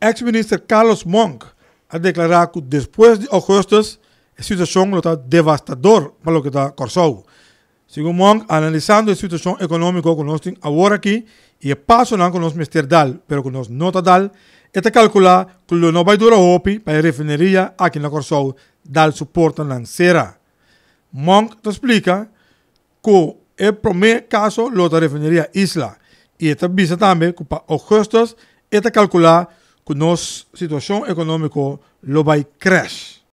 ex Carlos Monk ha declarado que después de agosto la situación está devastador para lo que está Corsau. Según Monk, analizando la situación económica que nos ahora aquí y el paso que nos mister dal, pero que nos nota dal, está calculado que no va a durar para la refinería aquí en la Corsau dal soporte lancera. Monk explica que el primer caso lo está refinería Isla y esta visto también que para agosto está calculado que nossa situação econômica não vai crash